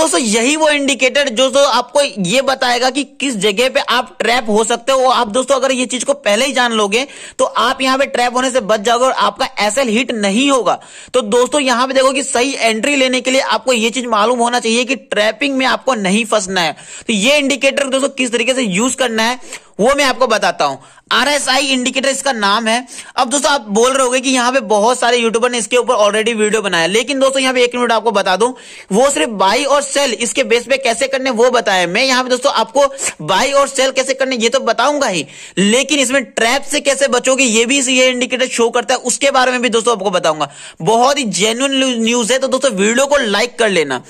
दोस्तों यही वो इंडिकेटर जो तो आपको ये बताएगा कि किस जगह पे आप ट्रैप हो सकते हो आप दोस्तों अगर ये चीज को पहले ही जान लोगे तो आप यहाँ पे ट्रैप होने से बच जाओगे और आपका एल हिट नहीं होगा तो दोस्तों यहाँ पे देखो कि सही एंट्री लेने के लिए आपको ये चीज मालूम होना चाहिए कि ट्रैपिंग में आपको नहीं फंसना है तो ये इंडिकेटर दोस्तों किस तरीके से यूज करना है वो मैं आपको बताता हूं आर एस आई इंडिकेटर इसका नाम है अब दोस्तों आप बोल रहे होगे कि यहाँ पे बहुत सारे यूट्यूबर ने इसके ऊपर ऑलरेडी वीडियो बनाया लेकिन दोस्तों यहाँ पे एक मिनट आपको बता दू वो सिर्फ बाई और सेल इसके बेस पे कैसे करने वो बताया मैं यहाँ पे दोस्तों आपको बाई और सेल कैसे करने ये तो बताऊंगा ही लेकिन इसमें ट्रैप से कैसे बचोगे ये भी ये इंडिकेटर शो करता है उसके बारे में भी दोस्तों आपको बताऊंगा बहुत ही जेन्युन न्यूज है तो दोस्तों वीडियो को लाइक कर लेना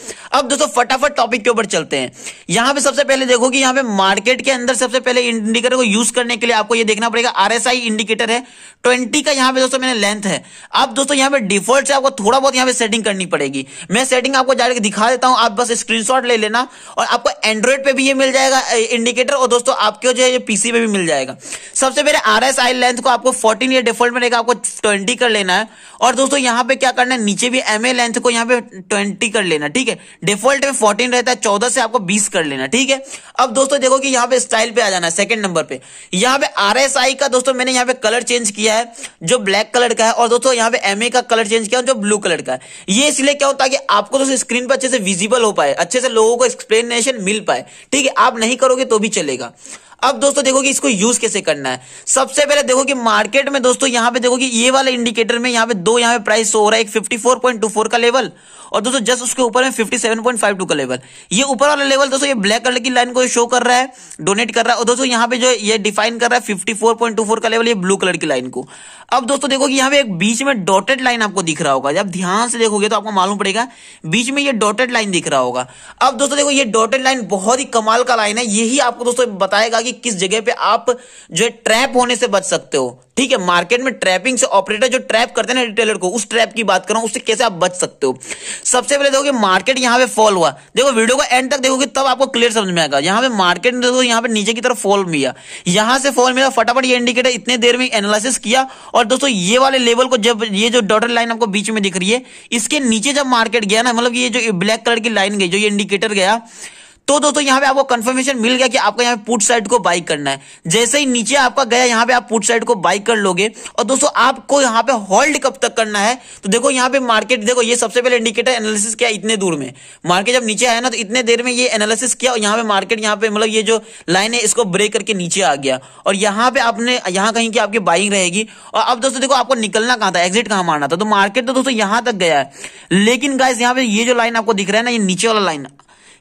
अब दोस्तों फटाफट टॉपिक के ऊपर चलते हैं यहाँ पे सबसे पहले देखो कि यहाँ पे मार्केट के अंदर सबसे पहले इंडिकेटर को यूज करने के लिए आपको ये देखना पड़ेगा आरएसआई इंडिकेटर है ट्वेंटी का यहाँ पे दोस्तों मैंने लेंथ है अब दोस्तों यहाँ पे डिफॉल्ट से आपको थोड़ा बहुत यहाँ पे सेटिंग करनी पड़ेगी मैं सेटिंग आपको जाकर दिखा देता हूँ आप बस स्क्रीन ले लेना और आपको एंड्रॉइड पे भी ये मिल जाएगा इंडिकेटर और दोस्तों आपके जो है पीसी पे भी मिल जाएगा सबसे पहले आर एस आई लेंथ को आपको फोर्टीन या डिफॉल्ट में आपको ट्वेंटी कर लेना है और दोस्तों यहाँ पे क्या करना है नीचे भी एम लेंथ को यहाँ पे ट्वेंटी कर लेना ठीक है डिफॉल्ट में फोर्टीन रहता है चौदह से आपको बीस कर लेना ठीक है अब दोस्तों देखो कि यहाँ पे स्टाइल पे आ जाना है सेकंड नंबर पे यहाँ पे आई का दोस्तों मैंने यहाँ पे कलर चेंज किया है जो ब्लैक कलर का है और दोस्तों यहाँ पे एमए का कलर चेंज किया जो ब्लू कलर का है ये इसलिए क्या हो ताकि आपको दोस्तों स्क्रीन पर अच्छे से विजिबल हो पाए अच्छे से लोगों को एक्सप्लेनेशन मिल पाए ठीक है आप नहीं करोगे तो भी चलेगा अब दोस्तों देखो कि इसको यूज कैसे करना है सबसे पहले देखो कि मार्केट में दोस्तों यहां पे देखो कि ये वाला इंडिकेटर में यहाँ पे दो यहाँ पे प्राइस हो रहा है एक 54.24 का लेवल और दोस्तों जस्ट उसके ऊपर में 57.52 का लेवल ये ऊपर वाला लेवल दोस्तों ये ब्लैक कलर की लाइन को शो कर रहा है डोनेट कर रहा है और दोस्तों यहाँ पे जो ये डिफाइन कर रहा है 54.24 का लेवल ये ब्लू कलर की लाइन को अब दोस्तों देखो कि यहाँ पे एक बीच में डॉटेड लाइन आपको दिख रहा होगा जब ध्यान से देखोगे तो आपको मालूम पड़ेगा बीच में ये डॉटेड लाइन दिख रहा होगा अब दोस्तों देखो ये डॉटेड लाइन बहुत ही कमाल का लाइन है यही आपको दोस्तों बताएगा कि किस जगह पे आप जो है ट्रैप होने से बच सकते हो ठीक है मार्केट में ट्रैपिंग से ऑपरेटर जो ट्रैप करते हैं रिटेलर को उस ट्रैप की बात करूं उससे कैसे आप बच सकते हो सबसे पहले देखोगे मार्केट यहाँ पे फॉल हुआ देखो वीडियो को एंड तक देखोगे तब आपको क्लियर समझ में आएगा यहाँ पे मार्केट में देखो यहाँ पे नीचे की तरफ फॉल मिला यहां से फॉल मिला फटाफट ये इंडिकेटर इतने देर में एनालिसिस किया और और दोस्तों ये वाले लेवल को जब ये जो डॉटर लाइन आपको बीच में दिख रही है इसके नीचे जब मार्केट गया ना मतलब ये जो ब्लैक कलर की लाइन गई जो ये इंडिकेटर गया तो दोस्तों यहाँ पे आपको कंफर्मेशन मिल गया कि आपको यहाँ पे पुट साइड को बाइक करना है जैसे ही नीचे आपका गया यहाँ पे आप पुट साइड को बाइक कर लोगे और दोस्तों आपको यहाँ पे होल्ड कब तक करना है तो देखो यहाँ पे मार्केट देखो ये सबसे पहले इंडिकेटर एनालिसिस किया इतने दूर में मार्केट जब नीचे आया ना तो इतने देर में ये एनालिसिस किया और यहाँ पे मार्केट यहाँ पे मतलब ये जो लाइन है इसको ब्रेक करके नीचे आ गया और यहाँ पे आपने यहाँ कहीं की आपकी बाइंग रहेगी और अब दोस्तों देखो आपको निकलना कहाँ था एग्जिट कहाँ मारना था तो मार्केट तो दोस्तों यहाँ तक गया है लेकिन गाइस यहाँ पे ये जो लाइन आपको दिख रहा है ना ये नीचे वाला लाइन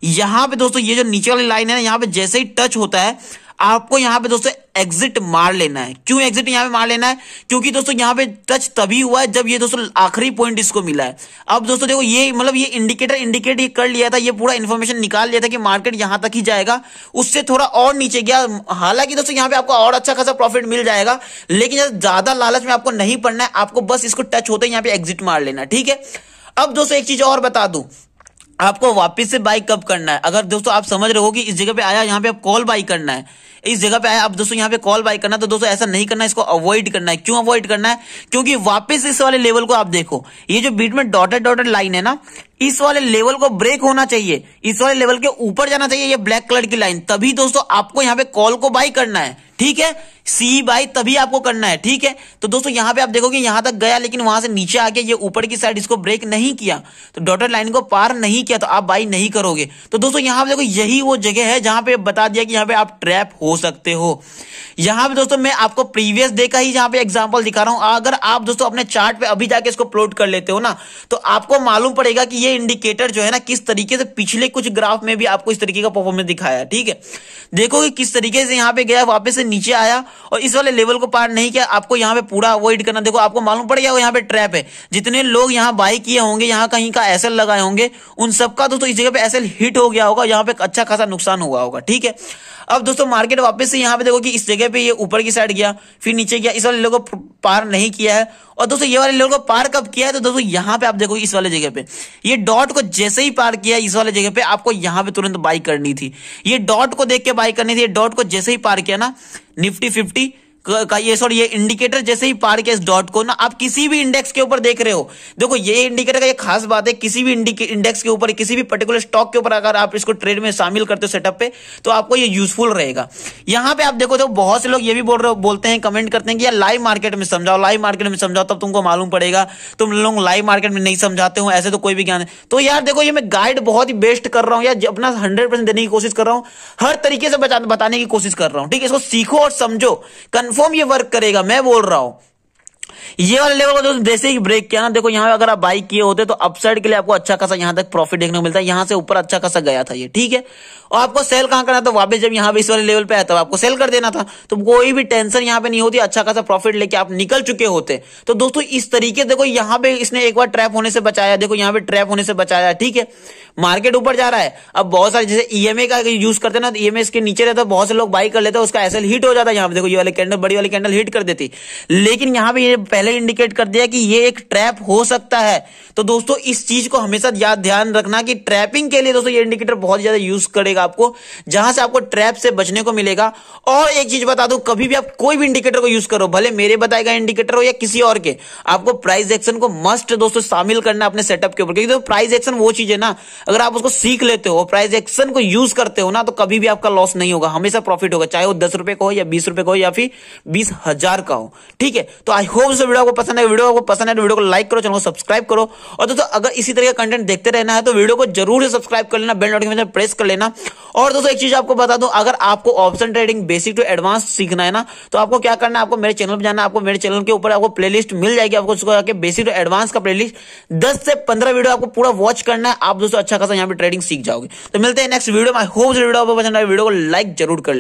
यहां पे दोस्तों ये जो नीचे वाली लाइन है ना यहाँ पे जैसे ही टच होता है आपको यहाँ पे दोस्तों एग्जिट मार लेना है क्यों एग्जिट यहाँ पे मार लेना है क्योंकि दोस्तों यहाँ पे टच तभी हुआ है जब ये दोस्तों आखिरी पॉइंट इसको मिला है अब दोस्तों देखो ये मतलब ये इंडिकेटर इंडिकेट ये कर लिया था ये पूरा इन्फॉर्मेशन निकाल लिया था कि मार्केट यहां तक ही जाएगा उससे थोड़ा और नीचे गया हालांकि दोस्तों यहाँ पे आपको और अच्छा खासा प्रॉफिट मिल जाएगा लेकिन ज्यादा लालच में आपको नहीं पड़ना है आपको बस इसको टच होते यहां यहाँ पे एग्जिट मार लेना ठीक है अब दोस्तों एक चीज और बता दू आपको वापस से बाई कब करना है अगर दोस्तों आप समझ रहे हो कि इस जगह पे आया यहाँ पे आप कॉल बाई करना है इस जगह पे आया आप दोस्तों यहाँ पे कॉल बाई करना है तो दोस्तों ऐसा नहीं करना है इसको अवॉइड करना है क्यों अवॉइड करना है क्योंकि वापस इस वाले लेवल को आप देखो ये जो बीट में डॉटेड डॉटेड लाइन है ना इस वाले लेवल को ब्रेक होना चाहिए इस वाले लेवल के ऊपर जाना चाहिए ये ब्लैक कलर की लाइन तभी दोस्तों आपको यहाँ पे कॉल को बाई करना है ठीक है सी बाई तभी आपको करना है ठीक है तो दोस्तों यहाँ पे आप देखोगे यहाँ तक गया लेकिन वहां से नीचे आके ये ऊपर की साइड इसको ब्रेक नहीं किया तो डॉटर लाइन को पार नहीं किया तो आप बाई नहीं करोगे तो दोस्तों यहाँ पे देखो यही वो जगह है जहां पे बता दिया कि यहां पे आप ट्रैप हो सकते हो यहाँ पे दोस्तों मैं आपको प्रीवियस डे का ही यहाँ पे एग्जाम्पल दिखा रहा हूं अगर आप दोस्तों अपने चार्ट पे अभी जाके इसको प्लॉट कर लेते हो ना तो आपको मालूम पड़ेगा कि ये इंडिकेटर जो है ना किस तरीके से पिछले कुछ ग्राफ में भी आपको इस तरीके का परफॉर्मेंस दिखाया ठीक है देखो कि किस तरीके से यहाँ पे गया वापस से नीचे आया और इस वाले लेवल को पार नहीं किया आपको यहाँ पे पूरा अवॉइड करना देखो आपको मालूम पड़ गया यहाँ पे ट्रैप है जितने लोग यहाँ बाई किए होंगे यहाँ कहीं का एसएल लगाए होंगे उन सबका दोस्तों तो इस जगह पे एसएल हिट हो गया होगा यहाँ पे अच्छा खासा नुकसान हुआ होगा ठीक है अब दोस्तों मार्केट वापस से यहाँ पे देखो कि इस जगह पे ये ऊपर की साइड गया फिर नीचे गया इस वाले लोगों को पार नहीं किया है और दोस्तों ये वाले लोगों को पार कब किया है तो दोस्तों यहाँ पे आप देखो इस वाले जगह पे ये डॉट को जैसे ही पार किया इस वाले जगह पे आपको यहाँ पे तुरंत बाई करनी थी ये डॉट को देख के बाई करनी थी डॉट को जैसे ही पार किया ना निफ्टी फिफ्टी का ये सॉरी ये इंडिकेटर जैसे ही पार के इस डॉट को ना आप किसी भी इंडेक्स के ऊपर देख रहे हो देखो ये इंडिकेटर का ये खास बात है किसी भी इंडेक्स के ऊपर किसी भी पर्टिकुलर स्टॉक के ऊपर अगर आप इसको ट्रेड में शामिल करते हो सेटअप पे तो आपको ये यूजफुल रहेगा यहाँ पे आप देखो तो बहुत से लोग ये भी बोल रहे हो बोलते हैं कमेंट करते हैं कि यार लाइव मार्केट में समझाओ लाइव मार्केट में समझाओ तब तुमको मालूम पड़ेगा तुम लोग लाइव मार्केट में नहीं समझाते हो ऐसे तो कोई भी ज्ञान है तो यार देखो ये मैं गाइड बहुत ही बेस्ट कर रहा हूँ यार अपना हंड्रेड देने की कोशिश कर रहा हूँ हर तरीके से बताने की कोशिश कर रहा हूँ ठीक है इसको सीखो और समझो कंफर्म ये वर्क करेगा मैं बोल रहा हूं ये वाला लेवल को दोस्तों जैसे ही ब्रेक किया ना देखो यहाँ पे अगर आप बाइक किए होते तो अपसाइड के लिए आपको अच्छा खासा यहाँ तक प्रॉफिट देखने को मिलता है यहाँ से ऊपर अच्छा खासा गया था ये ठीक है और आपको सेल कहाँ करना था वापस जब यहाँ पे इस वाले लेवल पे आया था आपको सेल कर देना था तो कोई भी टेंशन यहाँ पे नहीं होती अच्छा खासा प्रॉफिट लेके आप निकल चुके होते तो दोस्तों इस तरीके देखो यहाँ पे इसने एक बार ट्रैप होने से बचाया देखो यहाँ पे ट्रैप होने से बचाया ठीक है मार्केट ऊपर जा रहा है अब बहुत सारे जैसे ईएमए का यूज करते ना तो ईएमए इसके नीचे रहता बहुत से लोग बाई कर लेते उसका एसल हिट हो जाता है यहाँ पे देखो ये वाले कैंडल बड़ी वाली कैंडल हिट कर देती लेकिन यहाँ पे पहले इंडिकेट कर दिया कि ये एक ट्रैप हो सकता है तो दोस्तों इस चीज को हमेशा याद ध्यान रखना कि ट्रैपिंग के लिए दोस्तों ये इंडिकेटर बहुत ज्यादा यूज करेगा आपको जहां से आपको ट्रैप से बचने को मिलेगा और एक चीज बता दू कभी भी आप कोई भी इंडिकेटर को यूज करो भले मेरे बताएगा इंडिकेटर हो या किसी और के आपको प्राइस एक्शन को मस्ट दोस्तों शामिल करना अपने सेटअप के ऊपर क्योंकि तो प्राइस एक्शन वो चीज है ना अगर आप उसको सीख लेते हो प्राइस एक्शन को यूज करते हो ना तो कभी भी आपका लॉस नहीं होगा हमेशा प्रॉफिट होगा चाहे वो दस रुपए का हो या बीस रुपए का हो या फिर बीस हजार का हो ठीक है तो आई होप वीडियो आपको पसंद है वीडियो आपको पसंद है तो वीडियो को लाइक करो चैनल को सब्सक्राइब करो और दोस्तों अगर इसी तरह का कंटेंट देखते रहना है तो वीडियो को जरूर से सब्सक्राइब कर लेना बेल नोटिफिकेशन प्रेस कर लेना और दोस्तों एक चीज आपको बता दूं अगर आपको option trading basic to advance सीखना है ना तो आपको क्या करना है आपको मेरे चैनल पर जाना आपको मेरे चैनल के ऊपर आपको प्ले मिल जाएगी आपको उसको जाके बेसिक टू एडवांस का प्ले दस से पंद्रह वीडियो आपको पूरा वॉच करना है आप दोस्तों अच्छा खासा यहाँ पे ट्रेडिंग सीख जाओगे तो मिलते हैं नेक्स्ट वीडियो में आई होप वीडियो आपको पसंद आए वीडियो को लाइक जरूर कर ले